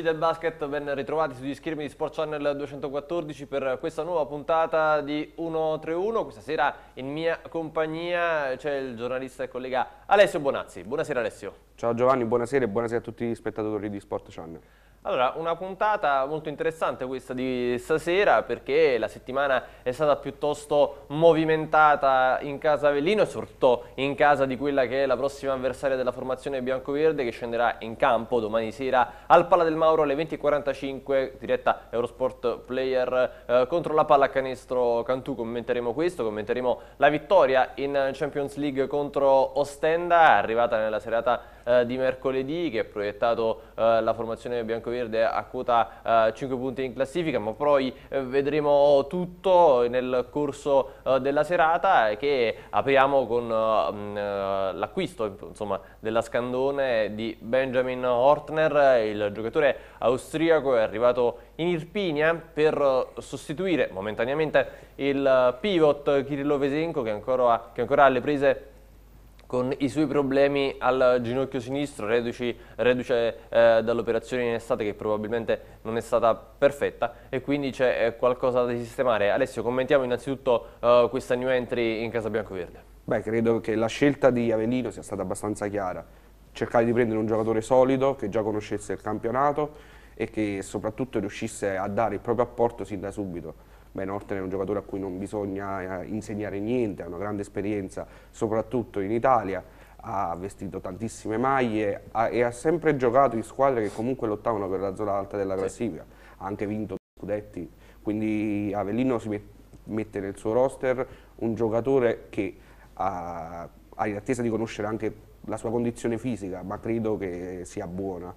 Amici del basket, ben ritrovati sugli schermi di Sport Channel 214 per questa nuova puntata di 131. Questa sera in mia compagnia c'è il giornalista e collega Alessio Bonazzi. Buonasera Alessio. Ciao Giovanni, buonasera e buonasera a tutti gli spettatori di Sport Channel. Allora, una puntata molto interessante questa di stasera perché la settimana è stata piuttosto movimentata in casa Avellino e soprattutto in casa di quella che è la prossima avversaria della formazione bianco-verde che scenderà in campo domani sera al Palla del Mauro Mauro alle 20.45, diretta Eurosport Player eh, contro la pallacanestro Cantù, commenteremo questo, commenteremo la vittoria in Champions League contro Ostenda, arrivata nella serata eh, di mercoledì che ha proiettato eh, la formazione biancoverde a quota eh, 5 punti in classifica, ma poi eh, vedremo tutto nel corso eh, della serata eh, che apriamo con mm, l'acquisto della Scandone di Benjamin Hortner, il giocatore austriaco è arrivato in Irpinia per eh, sostituire momentaneamente il eh, pivot Kirillo Vesenko che ancora, che ancora ha le prese con i suoi problemi al ginocchio sinistro, reduce, reduce eh, dall'operazione in estate che probabilmente non è stata perfetta e quindi c'è eh, qualcosa da sistemare. Alessio, commentiamo innanzitutto eh, questa new entry in Casa Biancoverde. Beh, credo che la scelta di Avellino sia stata abbastanza chiara cercare di prendere un giocatore solido che già conoscesse il campionato e che soprattutto riuscisse a dare il proprio apporto sin da subito. Ben Orten è un giocatore a cui non bisogna eh, insegnare niente, ha una grande esperienza soprattutto in Italia, ha vestito tantissime maglie ha, e ha sempre giocato in squadre che comunque lottavano per la zona alta della classifica, ha anche vinto scudetti, quindi Avellino si met mette nel suo roster un giocatore che ha, ah, ha in attesa di conoscere anche la sua condizione fisica, ma credo che sia buona.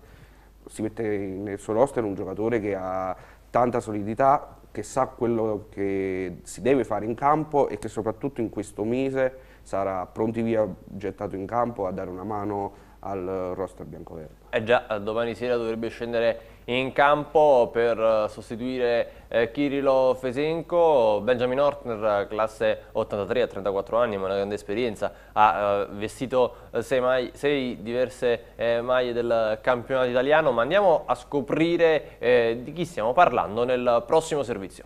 Si mette nel suo roster un giocatore che ha tanta solidità, che sa quello che si deve fare in campo e che soprattutto in questo mese sarà pronti via gettato in campo a dare una mano al roster bianco-verde. Eh già, domani sera dovrebbe scendere in campo per eh, sostituire eh, Kirilo Fesenko, Benjamin Hortner, classe 83 a 34 anni, ma una grande esperienza, ha eh, vestito eh, sei, maglie, sei diverse eh, maglie del campionato italiano, ma andiamo a scoprire eh, di chi stiamo parlando nel prossimo servizio.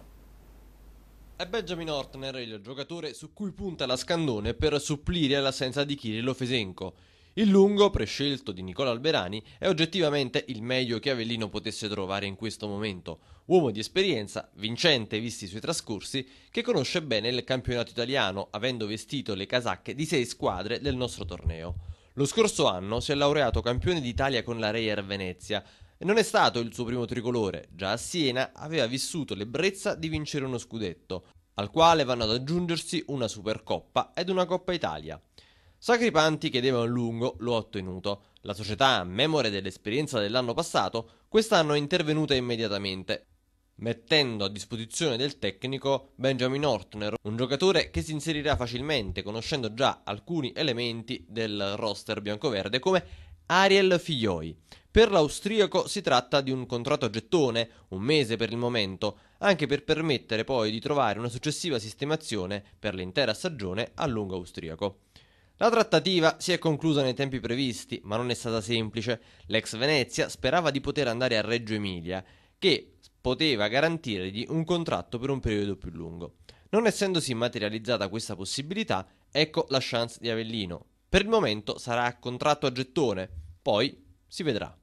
È Benjamin Hortner il giocatore su cui punta la Scandone per supplire all'assenza di Kirilo Fesenko. Il lungo, prescelto di Nicola Alberani, è oggettivamente il meglio che Avellino potesse trovare in questo momento. Uomo di esperienza, vincente visti i suoi trascorsi, che conosce bene il campionato italiano, avendo vestito le casacche di sei squadre del nostro torneo. Lo scorso anno si è laureato campione d'Italia con la Reyer Venezia. E non è stato il suo primo tricolore, già a Siena aveva vissuto l'ebbrezza di vincere uno scudetto, al quale vanno ad aggiungersi una Supercoppa ed una Coppa Italia. Sacripanti chiedeva un lungo, lo ha ottenuto. La società, memore dell'esperienza dell'anno passato, quest'anno è intervenuta immediatamente, mettendo a disposizione del tecnico Benjamin Ortner, un giocatore che si inserirà facilmente, conoscendo già alcuni elementi del roster biancoverde come Ariel Figlioi. Per l'austriaco si tratta di un contratto a gettone, un mese per il momento, anche per permettere poi di trovare una successiva sistemazione per l'intera stagione a lungo austriaco. La trattativa si è conclusa nei tempi previsti, ma non è stata semplice. L'ex Venezia sperava di poter andare a Reggio Emilia, che poteva garantirgli un contratto per un periodo più lungo. Non essendosi materializzata questa possibilità, ecco la chance di Avellino. Per il momento sarà a contratto a gettone, poi si vedrà.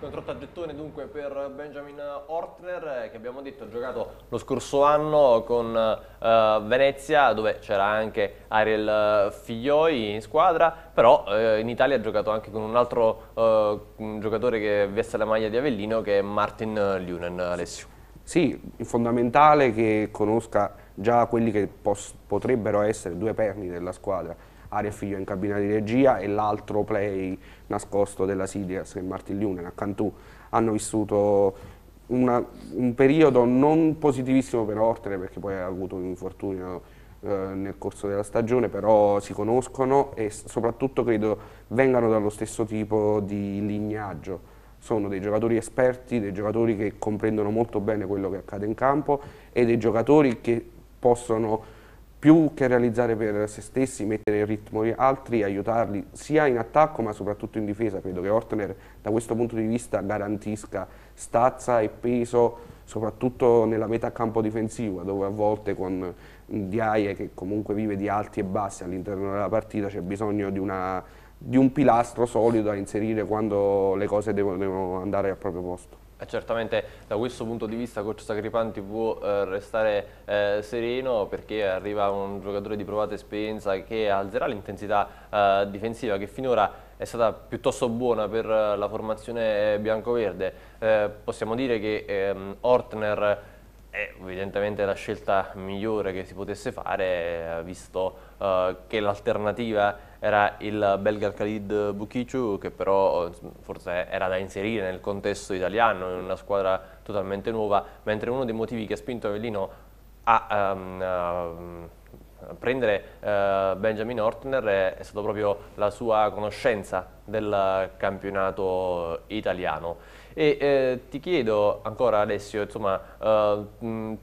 Controttaggettone dunque per Benjamin Ortner eh, che abbiamo detto ha giocato lo scorso anno con eh, Venezia dove c'era anche Ariel eh, Figlioi in squadra però eh, in Italia ha giocato anche con un altro eh, un giocatore che veste la maglia di Avellino che è Martin Lunen Alessio. Sì, è fondamentale che conosca già quelli che potrebbero essere due perni della squadra Aria Figlio in cabina di regia e l'altro play nascosto della Sidias che Martin Lunen a Cantù hanno vissuto una, un periodo non positivissimo per Ortere perché poi ha avuto un infortunio eh, nel corso della stagione, però si conoscono e soprattutto credo vengano dallo stesso tipo di lignaggio. Sono dei giocatori esperti, dei giocatori che comprendono molto bene quello che accade in campo e dei giocatori che possono più che realizzare per se stessi, mettere in ritmo gli altri, aiutarli sia in attacco ma soprattutto in difesa. Credo che Ortner da questo punto di vista garantisca stazza e peso soprattutto nella metà campo difensiva dove a volte con Diaie che comunque vive di alti e bassi all'interno della partita c'è bisogno di, una, di, un pilastro solido da inserire quando le cose devono andare al proprio posto certamente da questo punto di vista Coach Sacripanti può eh, restare eh, sereno perché arriva un giocatore di provata esperienza che alzerà l'intensità eh, difensiva che finora è stata piuttosto buona per eh, la formazione eh, bianco-verde. possiamo dire che ehm, Ortner è evidentemente la scelta migliore che si potesse fare visto che l'alternativa è era il belga Khalid Bukiciu che però forse era da inserire nel contesto italiano, in una squadra totalmente nuova, mentre uno dei motivi che ha spinto Avellino a, um, a prendere uh, Benjamin Ortner è, è stato proprio la sua conoscenza del campionato italiano. E eh, ti chiedo ancora Alessio, insomma, eh,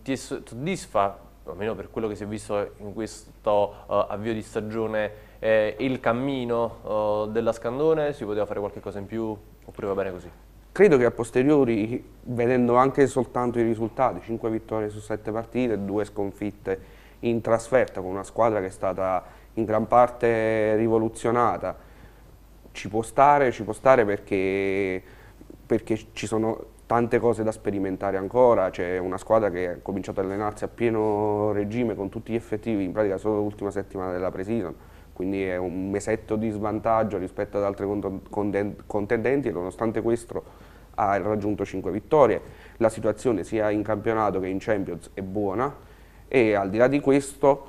ti soddisfa, almeno per quello che si è visto in questo eh, avvio di stagione, eh, il cammino oh, della Scandone, si poteva fare qualcosa in più oppure va bene così? Credo che a posteriori, vedendo anche soltanto i risultati, 5 vittorie su 7 partite, 2 sconfitte in trasferta con una squadra che è stata in gran parte rivoluzionata, ci può stare, ci può stare perché, perché ci sono tante cose da sperimentare ancora, c'è una squadra che ha cominciato ad allenarsi a pieno regime con tutti gli effettivi, in pratica solo l'ultima settimana della pre-season, quindi è un mesetto di svantaggio rispetto ad altri contendenti e nonostante questo ha raggiunto 5 vittorie. La situazione sia in campionato che in Champions è buona e al di là di questo,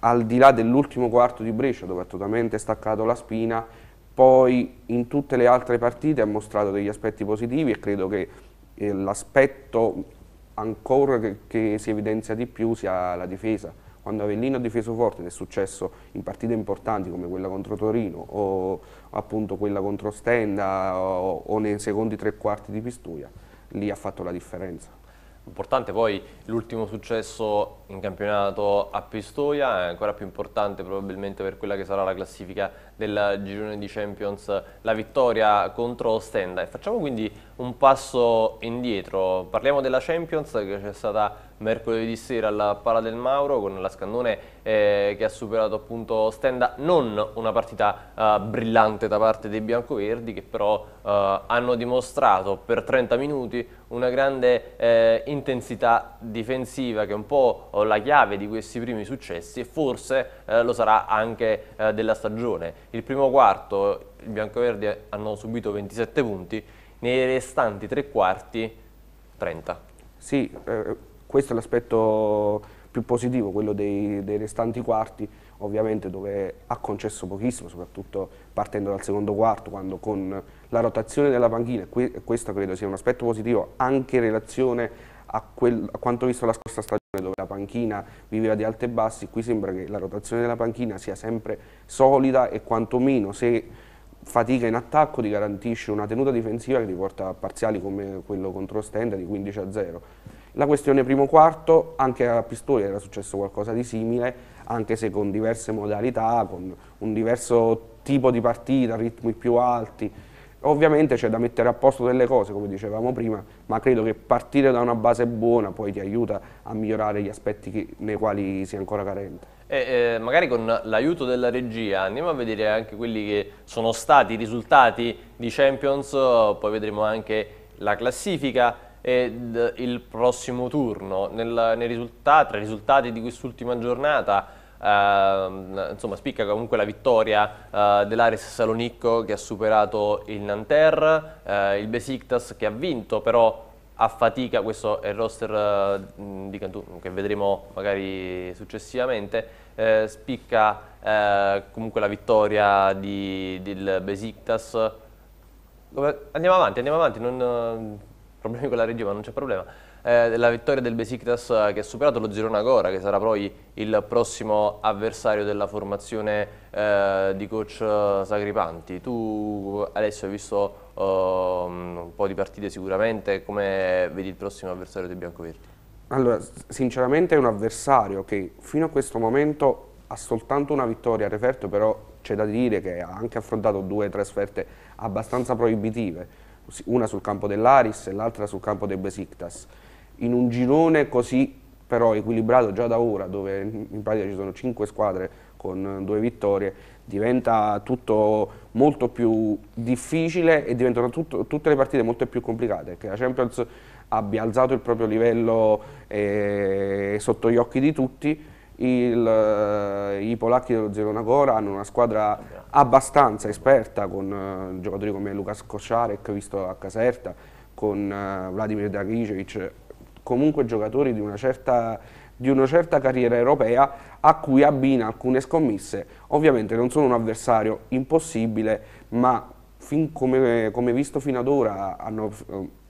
al di là dell'ultimo quarto di Brescia dove ha totalmente staccato la spina, poi in tutte le altre partite ha mostrato degli aspetti positivi e credo che eh, l'aspetto ancora che, che si evidenzia di più sia la difesa quando Avellino ha difeso forte ed è successo in partite importanti come quella contro Torino o appunto quella contro Stenda o, o nei secondi tre quarti di Pistuia, lì ha fatto la differenza. Importante poi l'ultimo successo in campionato a Pistoia, è ancora più importante probabilmente per quella che sarà la classifica del girone di Champions, la vittoria contro Ostenda. E facciamo quindi un passo indietro, parliamo della Champions che c'è stata mercoledì sera alla Pala del Mauro con la Scannone eh, che ha superato appunto Stenda, non una partita eh, brillante da parte dei biancoverdi che però eh, hanno dimostrato per 30 minuti una grande eh, intensità difensiva che è un po' la chiave di questi primi successi e forse eh, lo sarà anche eh, della stagione. Il primo quarto i biancoverdi hanno subito 27 punti, nei restanti tre quarti 30. Sì, questo è l'aspetto più positivo, quello dei, dei, restanti quarti, ovviamente dove ha concesso pochissimo, soprattutto partendo dal secondo quarto, quando con la rotazione della panchina, e questo credo sia un aspetto positivo anche in relazione a, quel, a quanto visto la scorsa stagione dove la panchina viveva di alti e bassi, qui sembra che la rotazione della panchina sia sempre solida e quantomeno se fatica in attacco ti garantisce una tenuta difensiva che ti porta a parziali come quello contro di 15 a 0. La questione primo quarto, anche a Pistoia era successo qualcosa di simile, anche se con diverse modalità, con un diverso tipo di partita, ritmi più alti. Ovviamente c'è da mettere a posto delle cose, come dicevamo prima, ma credo che partire da una base buona poi ti aiuta a migliorare gli aspetti nei quali sei ancora carente. E, eh, magari con l'aiuto della regia andiamo a vedere anche quelli che sono stati i risultati di Champions, poi vedremo anche la classifica ed il prossimo turno. Nel, nei risultati, tra i risultati di quest'ultima giornata Uh, insomma spicca comunque la vittoria uh, dell'Ares Salonicco che ha superato il Nanterre, uh, il Besiktas che ha vinto però a fatica, questo è il roster eh, di Cantù che vedremo magari successivamente, spicca comunque la vittoria di, del Besiktas. Andiamo avanti, andiamo avanti, non, problemi con la regia ma non c'è problema, eh, la vittoria del Besiktas eh, che ha superato lo Girona Agora che sarà poi il prossimo avversario della formazione eh, di coach eh, Sagripanti. Tu adesso hai visto eh, un po' di partite sicuramente, come vedi il prossimo avversario dei Biancoverdi? Allora, sinceramente è un avversario che fino a questo momento ha soltanto una vittoria a referto, però c'è da dire che ha anche affrontato due trasferte abbastanza proibitive una sul campo dell'Aris e l'altra sul campo del Besiktas, in un girone così però equilibrato già da ora, dove in pratica ci sono cinque squadre con due vittorie, diventa tutto molto più difficile e diventano tutto, tutte le partite molto più complicate, che la Champions abbia alzato il proprio livello eh, sotto gli occhi di tutti il, eh, I polacchi dello Zelonagora hanno una squadra abbastanza esperta con uh, giocatori come Lukas Kosciarek, visto a Caserta, con uh, Vladimir Dragicevic, comunque giocatori di una certa di una certa carriera europea a cui abbina alcune scommesse. Ovviamente non sono un avversario impossibile, ma come, come, visto fino ad ora hanno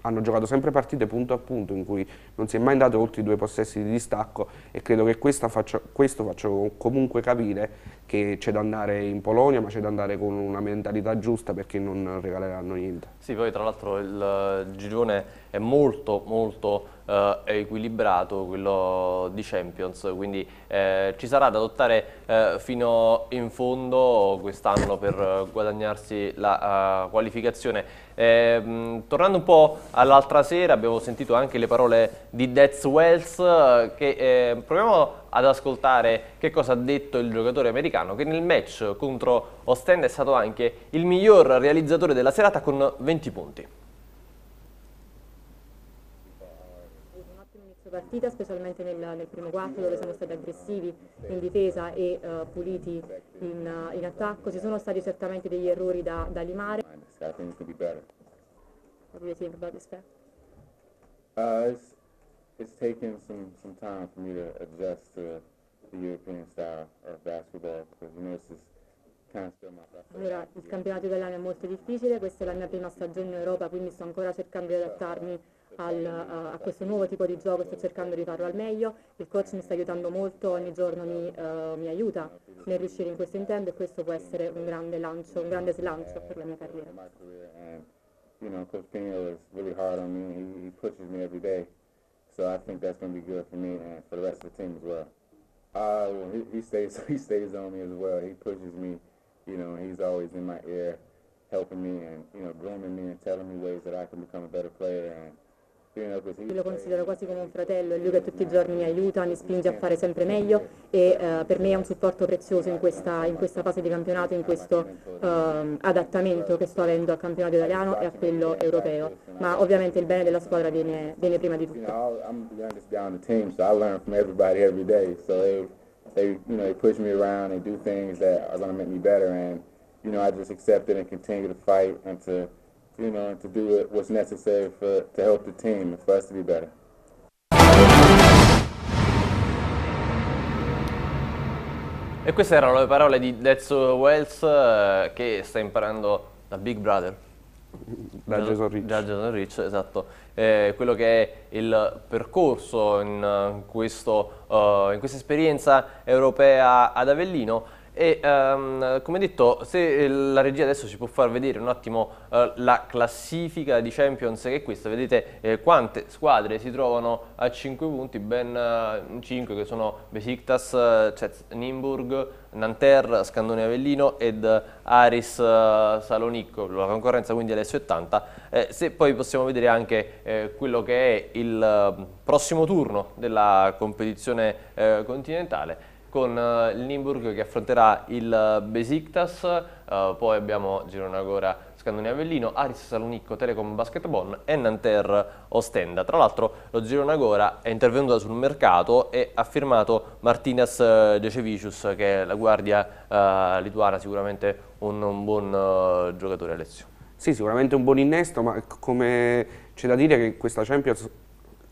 hanno giocato sempre partite punto a punto in cui non si è mai andato oltre i due possessi di distacco e credo che faccia, questo faccia comunque capire che c'è da andare in Polonia ma c'è da andare con una mentalità giusta perché non regaleranno niente. Sì, poi tra l'altro il girone è molto molto eh, equilibrato quello di Champions, quindi eh, ci sarà da adottare eh, fino in fondo quest'anno per guadagnarsi la uh, qualificazione. Mh, ehm, tornando un po' all'altra sera abbiamo sentito anche le parole di Death Wells eh, che proviamo ad ascoltare che cosa ha detto il giocatore americano che nel match contro Ostende è stato anche il miglior realizzatore della serata con 20 punti. partita, specialmente nel, nel primo quarto dove siamo stati aggressivi in difesa e uh, puliti in, uh, in, attacco. Ci sono stati certamente degli errori da, da limare. Uh, it's, taken some, some time for me to adjust to the European style of basketball because you know this is Allora, il campionato italiano è molto difficile, questa è la mia prima stagione in Europa, quindi sto ancora cercando di adattarmi al, a, a questo nuovo tipo di gioco, sto cercando di farlo al meglio, il coach mi sta aiutando molto, ogni giorno mi, uh, mi aiuta nel riuscire in questo intento e questo può essere un grande lancio, un grande slancio per la mia carriera. You know, Coach Pino is really hard on me. He, he pushes me every day. So I think that's going to be good for me and for the rest of the team as well. Uh, he, he stays he stays on me as well. He pushes me, you know, he's always in my ear, helping me and, you know, grooming me and telling me ways that I can become a better player and io lo considero quasi come un fratello, è lui che tutti i giorni mi aiuta, mi spinge a fare sempre meglio e eh, per me è un supporto prezioso in questa, in questa fase di campionato, in questo eh, adattamento che sto avendo al campionato italiano e a quello europeo, ma ovviamente il bene della squadra viene, viene prima di tutto. They, you know, they push me around, they do things that are going to make me better, and, you know, I just accept it and continue to fight until, you know, to do what's necessary for, to help the team and for us to be better. E queste erano le parole di Dezzo Wells eh, che sta imparando da Big Brother. Da Jason Rich. Da Jason Rich, esatto. Eh, quello che è il percorso in, eh, in, questo, uh, in questa esperienza europea ad Avellino. E um, come detto, se eh, la regia adesso ci può far vedere un attimo uh, la classifica di Champions che è questa, vedete eh, quante squadre si trovano a 5 punti, ben uh, eh, 5 che sono Besiktas, uh, Cez, cioè Nimburg, Nanterre, Scandone Avellino ed Aris Salonicco, la concorrenza quindi è l'S 80. Eh, se poi possiamo vedere anche eh, quello che è il prossimo turno della competizione continentale, con eh, il Nimburg che affronterà il eh, Besiktas, uh, poi abbiamo Girona Gora, Scandone Avellino, Aris Salonicco, Telecom Basketball e Nanterre Ostenda. Tra l'altro lo Girona Gora è intervenuto sul mercato e ha firmato Martinez Decevicius che è la guardia uh, lituana, sicuramente un, un buon giocatore Alessio. Sì, sicuramente un buon innesto, ma come c'è da dire che questa Champions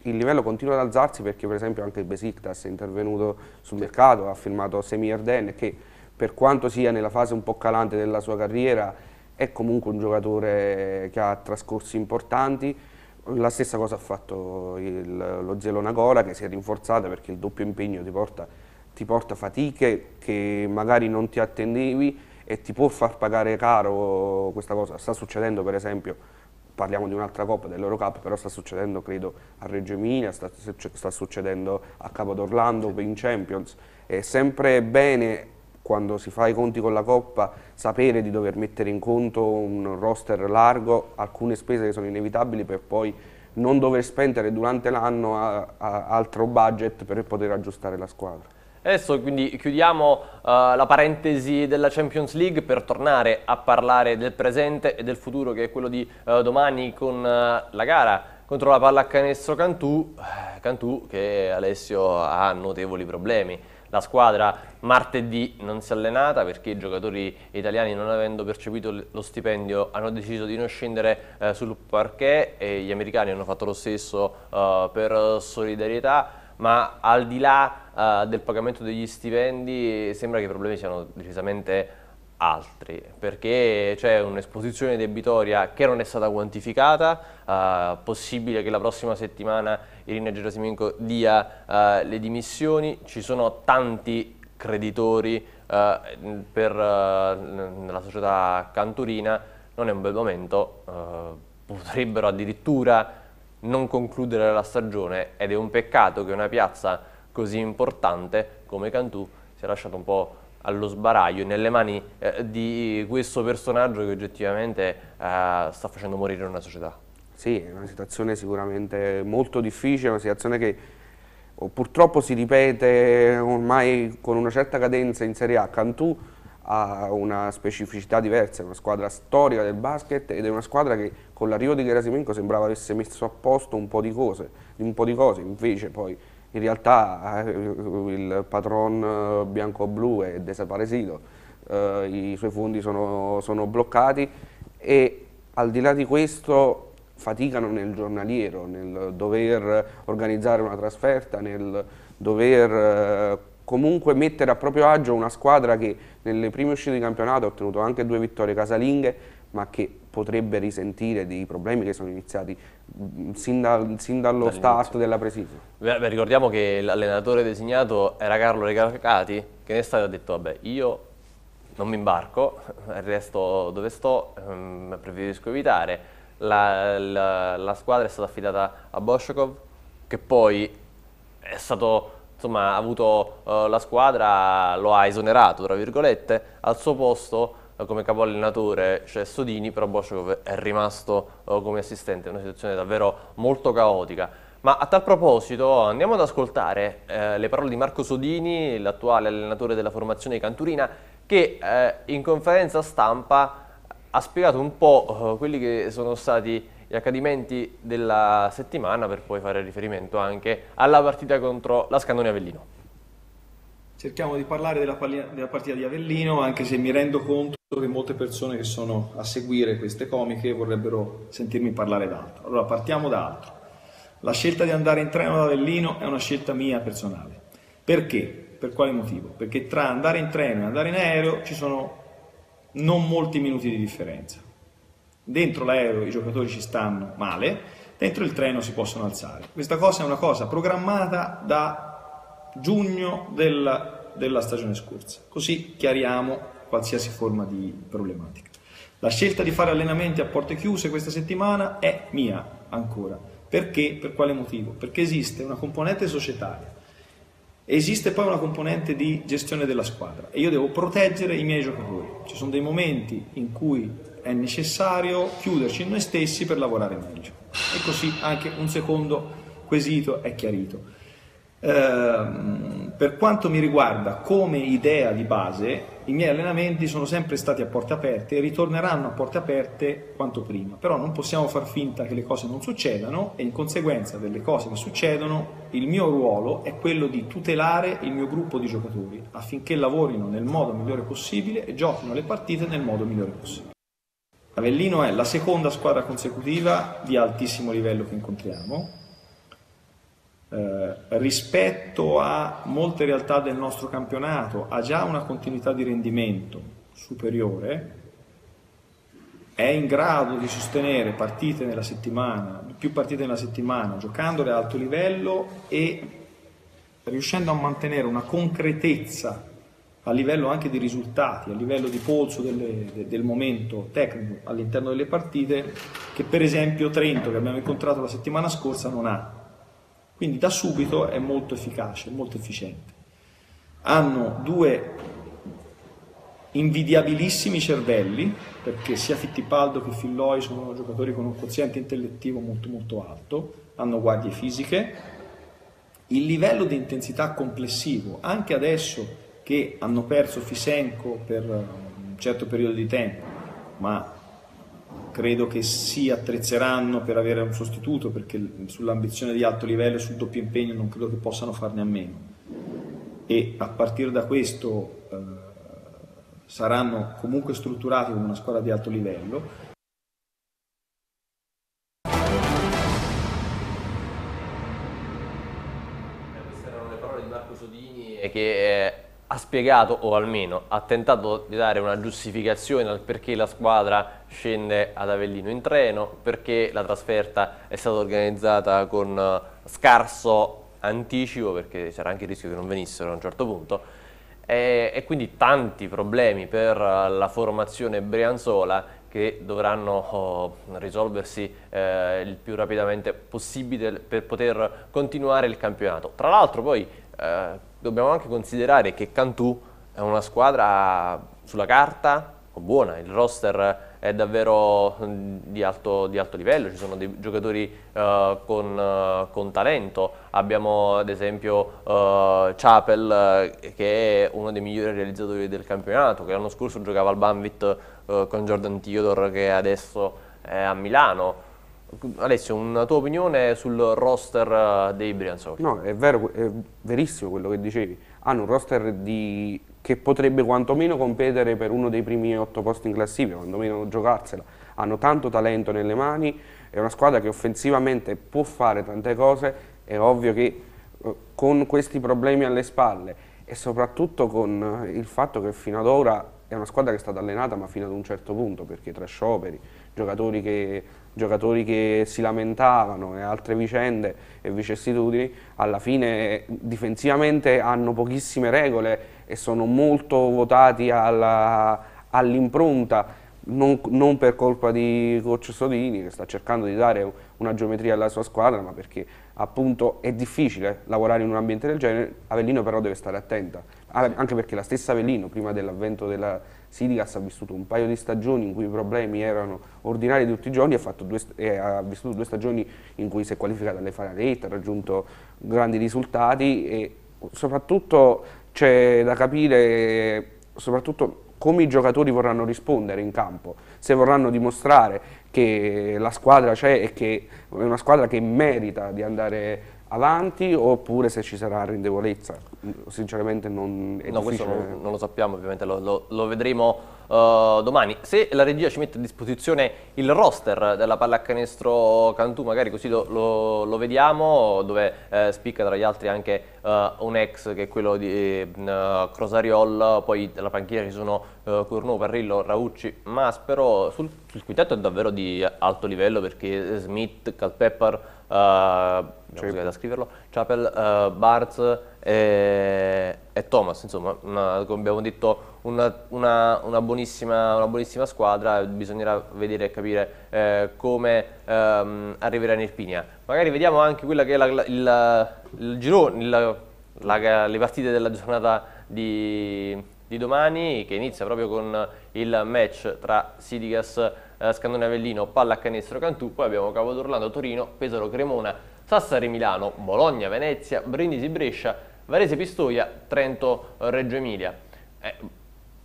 il livello continua ad alzarsi perché per esempio anche il Besiktas è intervenuto sul mercato, ha firmato Semi Erden che per quanto sia nella fase un po' calante della sua carriera è comunque un giocatore che ha trascorsi importanti. La stessa cosa ha fatto il, lo Zelona Gora che si è rinforzata perché il doppio impegno ti porta, ti porta fatiche che magari non ti attendevi e ti può far pagare caro questa cosa. Sta succedendo per esempio parliamo di un'altra Coppa, dell'Eurocup, però sta succedendo credo a Reggio Emilia, sta, sta succedendo a Capodorlando sì. in Champions, è sempre bene quando si fa i conti con la Coppa sapere di dover mettere in conto un roster largo, alcune spese che sono inevitabili per poi non dover spendere durante l'anno altro budget per poter aggiustare la squadra. Adesso quindi chiudiamo uh, la parentesi della Champions League per tornare a parlare del presente e del futuro che è quello di uh, domani con uh, la gara contro la pallacanestro Cantù, Cantù che Alessio ha notevoli problemi. La squadra martedì non si è allenata perché i giocatori italiani non avendo percepito lo stipendio hanno deciso di non scendere eh, sul parquet e gli americani hanno fatto lo stesso per solidarietà, ma al di là uh, del pagamento degli stipendi sembra che i problemi siano decisamente altri, perché c'è un'esposizione debitoria che non è stata quantificata, uh, possibile che la prossima settimana Irina Gerasimenko dia uh, le dimissioni, ci sono tanti creditori uh, per la società canturina, non è un bel momento, potrebbero addirittura non concludere la stagione ed è un peccato che una piazza così importante come Cantù si è lasciato un po' allo sbaraglio nelle mani eh, di questo personaggio che oggettivamente eh, sta facendo morire una società. Sì, è una situazione sicuramente molto difficile, una situazione che oh, purtroppo si ripete ormai con una certa cadenza in Serie A. Cantù ha una specificità diversa, è una squadra storica del basket ed è una squadra che con l'arrivo di Gerasimenko sembrava avesse messo a posto un po' di cose, un po' di cose invece poi in realtà eh, il patron eh, bianco-blu è desaparecido, eh, i suoi fondi sono, sono, bloccati e al di là di questo faticano nel giornaliero, nel dover organizzare una trasferta, nel dover eh, comunque mettere a proprio agio una squadra che nelle prime uscite di campionato ha ottenuto anche due vittorie casalinghe ma che potrebbe risentire dei problemi che sono iniziati mm, sin, da, sin dallo start della presidio. ricordiamo che l'allenatore designato era Carlo Recacati, che in estate ha detto, vabbè, io non mi imbarco, resto dove sto, ehm, preferisco evitare. La, la, la, squadra è stata affidata a Boschkov, che poi è stato, insomma, ha avuto eh, la squadra, lo ha esonerato, tra virgolette, al suo posto eh, come capo allenatore c'è cioè Sodini, però Bosciakov è rimasto eh, come assistente, una situazione davvero molto caotica. Ma a tal proposito andiamo ad ascoltare eh, le parole di Marco Sodini, l'attuale allenatore della formazione canturina, che eh, in conferenza stampa ha spiegato un po' eh, quelli che sono stati gli accadimenti della settimana per poi fare riferimento anche alla partita contro la Scandonia Avellino. Cerchiamo di parlare della, della partita di Avellino, anche se mi rendo conto che molte persone che sono a seguire queste comiche vorrebbero sentirmi parlare d'altro. Allora partiamo da altro. La scelta di andare in treno ad Avellino è una scelta mia personale. Perché? Per quale motivo? Perché tra andare in treno e andare in aereo ci sono non molti minuti di differenza. Dentro l'aereo i giocatori ci stanno male, dentro il treno si possono alzare. Questa cosa è una cosa programmata da giugno della, della stagione scorsa. Così chiariamo qualsiasi forma di problematica. La scelta di fare allenamenti a porte chiuse questa settimana è mia ancora. Perché? Per quale motivo? Perché esiste una componente societaria, esiste poi una componente di gestione della squadra e io devo proteggere i miei giocatori. Ci sono dei momenti in cui è necessario chiuderci in noi stessi per lavorare meglio. E così anche un secondo quesito è chiarito. Ehm, per quanto mi riguarda, come idea di base, i miei allenamenti sono sempre stati a porte aperte e ritorneranno a porte aperte quanto prima. Però non possiamo far finta che le cose non succedano e in conseguenza delle cose che succedono, il mio ruolo è quello di tutelare il mio gruppo di giocatori affinché lavorino nel modo migliore possibile e giochino le partite nel modo migliore possibile. Avellino è la seconda squadra consecutiva di altissimo livello che incontriamo, eh, rispetto a molte realtà del nostro campionato ha già una continuità di rendimento superiore, è in grado di sostenere partite nella settimana, più partite nella settimana, giocandole ad alto livello e riuscendo a mantenere una concretezza a livello anche di risultati, a livello di polso delle, de, del momento tecnico all'interno delle partite, che per esempio Trento, che abbiamo incontrato la settimana scorsa, non ha. Quindi da subito è molto efficace, molto efficiente. Hanno due invidiabilissimi cervelli, perché sia Fittipaldo che Filloi sono giocatori con un quoziente intellettivo molto molto alto, hanno guardie fisiche. Il livello di intensità complessivo, anche adesso che hanno perso Fisenco per eh, un certo periodo di tempo, ma credo che si attrezzeranno per avere un sostituto perché sull'ambizione di alto livello e sul doppio impegno non credo che possano farne a meno e a partire da questo eh, saranno comunque strutturati come una squadra di alto livello. Queste erano le parole di Marco Sodini e che eh, spiegato, o almeno ha tentato di dare una giustificazione al perché la squadra scende ad Avellino in treno, perché la trasferta è stata organizzata con eh, scarso anticipo, perché c'era anche il rischio che non venissero a un certo punto, e, e quindi tanti problemi per eh, la formazione brianzola che dovranno oh, risolversi eh, il più rapidamente possibile per poter continuare il campionato. Tra l'altro poi eh, dobbiamo anche considerare che Cantù è una squadra sulla carta buona, il roster è davvero mm, di alto, di alto livello, ci sono dei giocatori uh, con, uh, con, talento, abbiamo ad esempio uh, Chapel che è uno dei migliori realizzatori del campionato, che l'anno scorso giocava al Banvit con Jordan Theodore che adesso è a Milano, Alessio, una tua opinione sul roster eh, dei Brianzoli? No, è vero, è verissimo quello che dicevi. Hanno un roster di... che potrebbe quantomeno competere per uno dei primi otto posti in classifica, quantomeno giocarsela. Hanno tanto talento nelle mani, è una squadra che offensivamente può fare tante cose, è ovvio che eh, con questi problemi alle spalle e soprattutto con eh, il fatto che fino ad ora è una squadra che è stata allenata ma fino ad un certo punto, perché tra scioperi, giocatori che giocatori che si lamentavano e altre vicende e vicissitudini, alla fine difensivamente hanno pochissime regole e sono molto votati all'impronta, all non, non, per colpa di coach Sodini che sta cercando di dare una geometria alla sua squadra, ma perché appunto è difficile lavorare in un ambiente del genere, Avellino però deve stare attenta, anche perché la stessa Avellino prima dell'avvento della Sidigas ha vissuto un paio di stagioni in cui i problemi erano ordinari di tutti i giorni due, eh, ha vissuto due stagioni in cui si è qualificata alle Fararete, ha raggiunto grandi risultati e soprattutto c'è da capire soprattutto come i giocatori vorranno rispondere in campo, se vorranno dimostrare che la squadra c'è e che è una squadra che merita di andare avanti oppure se ci sarà rendevolezza. Sinceramente non è no, difficile. questo non, non, lo sappiamo, ovviamente lo, lo, lo vedremo uh, domani. Se la regia ci mette a disposizione il roster della pallacanestro Cantù, magari così lo, lo vediamo, dove eh, spicca tra gli altri anche uh, un ex che è quello di uh, eh, Crosariol, poi della panchina ci sono uh, Cornu, Parrillo, Raucci, Maspero. Sul, sul quintetto è davvero di alto livello perché Smith, Calpepper uh, da scriverlo, Chapel, uh, eh, Barnes e, e, Thomas, insomma, una, come abbiamo detto, una, una, una, buonissima, una, buonissima, squadra, bisognerà vedere e capire eh, come ehm, arriverà in Irpinia. Magari vediamo anche quella che è la, il, il girone, le partite della giornata di, di, domani, che inizia proprio con il match tra Sidigas e eh, Scandone Avellino, Pallacanestro Cantù, poi abbiamo Cavodorlando Torino, Pesaro Cremona, Sassari Milano, Bologna Venezia, Brindisi Brescia, Varese Pistoia, Trento eh, Reggio Emilia. Eh,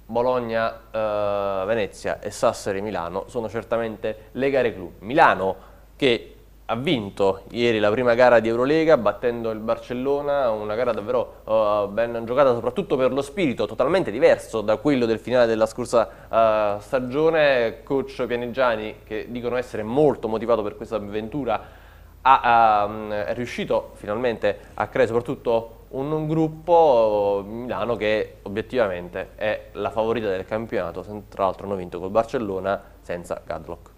Bologna, eh, Venezia e Sassari Milano sono certamente le gare clou. Milano che ha vinto ieri la prima gara di Eurolega battendo il Barcellona, una gara davvero uh, ben giocata soprattutto per lo spirito totalmente diverso da quello del finale della scorsa uh, stagione. Coach Pianeggiani, che dicono essere molto motivato per questa avventura, ha, um, è riuscito finalmente a creare soprattutto un, un gruppo eh, Milano che obiettivamente è la favorita del campionato, tra l'altro hanno vinto col Barcellona senza Gadlock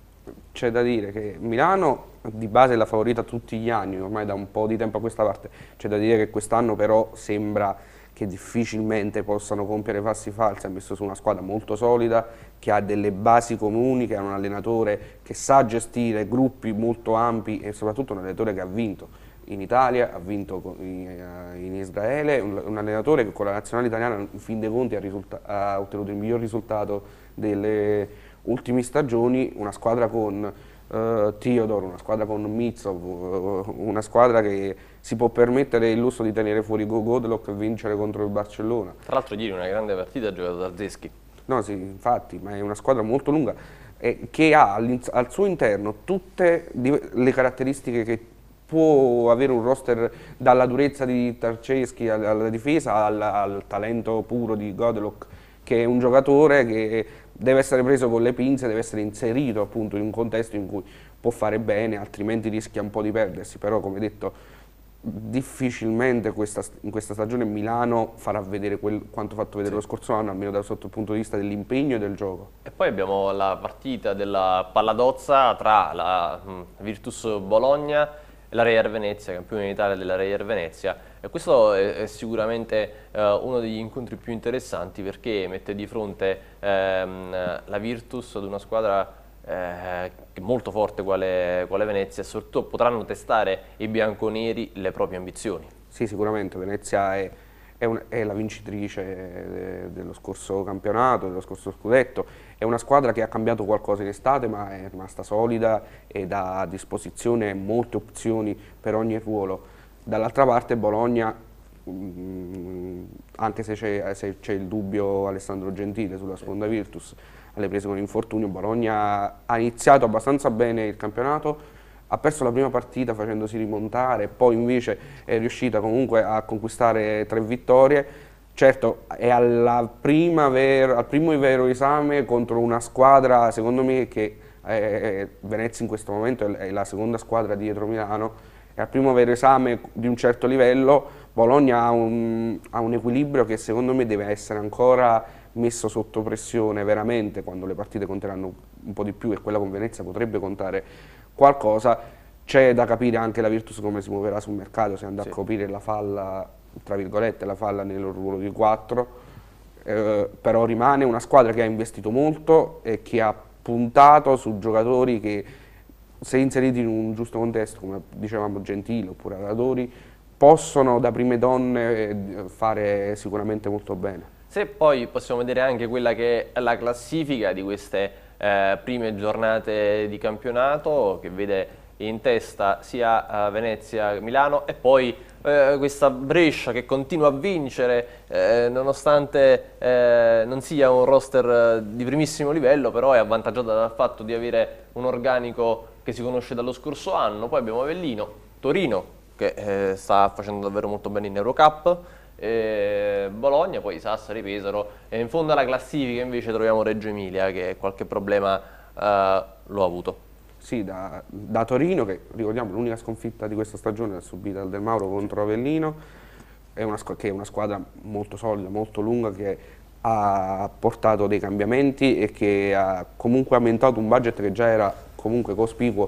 c'è da dire che Milano di base è la favorita tutti gli anni, ormai da un po' di tempo a questa parte, c'è da dire che quest'anno però sembra che difficilmente possano compiere passi falsi, ha messo su una squadra molto solida, che ha delle basi comuni, che ha un allenatore che sa gestire gruppi molto ampi e soprattutto un allenatore che ha vinto in Italia, ha vinto eh, in Israele, un allenatore che con la nazionale italiana in fin dei conti ha, ha ottenuto il miglior risultato delle ultime stagioni una squadra con eh, Theodore, una squadra con Mitsov, eh, una squadra che si può permettere il lusso di tenere fuori Go Godlock e vincere contro il Barcellona. Tra l'altro ieri una grande partita giocata da Zeschi. No, sì, infatti, ma è una squadra molto lunga eh, che ha al suo interno tutte le caratteristiche che può avere un roster dalla durezza di Tarceschi alla difesa al, al talento puro di Godlock che è un giocatore che deve essere preso con le pinze, deve essere inserito appunto in un contesto in cui può fare bene, altrimenti rischia un po' di perdersi, però come detto difficilmente questa, in questa stagione Milano farà vedere quel, quanto fatto vedere sì. lo scorso anno, almeno dal sotto il punto di vista dell'impegno e del gioco. E poi abbiamo la partita della palladozza tra la mm, Virtus Bologna e la Real Venezia, campione d'Italia della Real Venezia, e questo è, è sicuramente eh, uno degli incontri più interessanti perché mette di fronte ehm, la Virtus ad una squadra eh, molto forte quale, quale Venezia e soprattutto potranno testare i bianconeri le proprie ambizioni. Sì, sicuramente Venezia è, è, un, è la vincitrice eh, dello scorso campionato, dello scorso scudetto, è una squadra che ha cambiato qualcosa in estate ma è rimasta solida ed ha a disposizione molte opzioni per ogni ruolo. Dall'altra parte Bologna, mh, mm, anche se c'è, il dubbio Alessandro Gentile sulla sponda Virtus, alle prese con infortunio, Bologna ha iniziato abbastanza bene il campionato, ha perso la prima partita facendosi rimontare, poi invece è riuscita comunque a conquistare tre vittorie, Certo, è vero, al primo vero esame contro una squadra, secondo me, che eh, eh, Venezia in questo momento è la seconda squadra dietro Milano, e al primo vero esame di un certo livello Bologna ha un, ha un equilibrio che secondo me deve essere ancora messo sotto pressione veramente quando le partite conteranno un po' di più e quella con Venezia potrebbe contare qualcosa c'è da capire anche la Virtus come si muoverà sul mercato, se andrà sì. a coprire la falla, tra virgolette, la falla nel ruolo di 4, eh, però rimane una squadra che ha investito molto e che ha puntato su giocatori che se inseriti in un giusto contesto, come dicevamo Gentile oppure Aradori, possono da prime donne eh, fare sicuramente molto bene. Se poi possiamo vedere anche quella che è la classifica di queste eh, prime giornate di campionato, che vede in testa sia eh, Venezia che Milano e poi eh, questa Brescia che continua a vincere eh, nonostante eh, non sia un roster eh, di primissimo livello però è avvantaggiata dal fatto di avere un organico che si conosce dallo scorso anno, poi abbiamo Avellino, Torino che eh, sta facendo davvero molto bene in Eurocup, eh, Bologna, poi Sassari, Pesaro e in fondo alla classifica invece troviamo Reggio Emilia che qualche problema eh, lo ha avuto. Sì, da, da Torino, che ricordiamo l'unica sconfitta di questa stagione l'ha subita al Del Mauro contro Avellino, è una, che è una squadra molto solida, molto lunga, che ha portato dei cambiamenti e che ha comunque aumentato un budget che già era comunque cospicuo,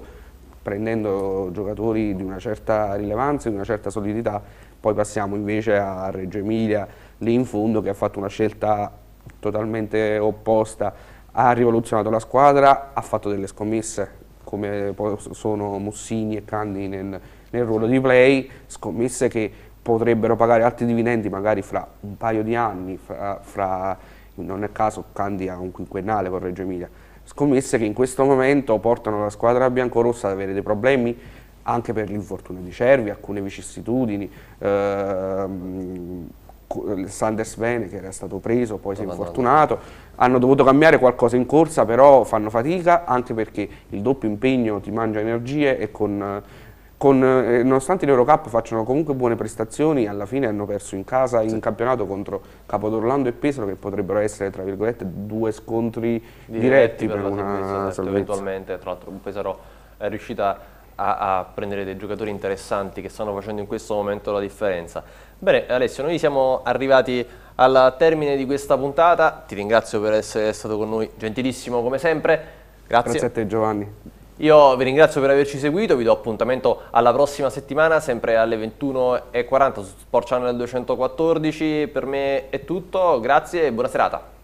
prendendo giocatori di una certa rilevanza, di una certa solidità, poi passiamo invece a Reggio Emilia, lì in fondo, che ha fatto una scelta totalmente opposta, ha rivoluzionato la squadra, ha fatto delle scommesse, come sono Mussini e Candi nel, nel ruolo di play, scommesse che potrebbero pagare altri dividendi magari fra un paio di anni, fra, fra non è caso Candi ha un quinquennale con Reggio Emilia, scommesse che in questo momento portano la squadra biancorossa ad avere dei problemi anche per l'infortunio di Cervi, alcune vicissitudini, ehm, Sanders Vene che era stato preso, poi si è oh, infortunato, hanno dovuto cambiare qualcosa in corsa, però fanno fatica anche perché il doppio impegno ti mangia energie e con con, eh, nonostante in facciano comunque buone prestazioni, alla fine hanno perso in casa sì. in campionato contro Capodorlando e Pesaro che potrebbero essere tra virgolette due scontri diretti, diretti per, per una esatto, salvezza. Eventualmente, tra l'altro Pesaro è riuscita a, a, prendere dei giocatori interessanti che stanno facendo in questo momento la differenza. Bene Alessio, noi siamo arrivati al termine di questa puntata, ti ringrazio per essere stato con noi, gentilissimo come sempre. Grazie, Grazie a te Giovanni. Io vi ringrazio per averci seguito, vi do appuntamento alla prossima settimana, sempre alle 21.40 su Sport Channel 214. Per me è tutto, grazie e buona serata.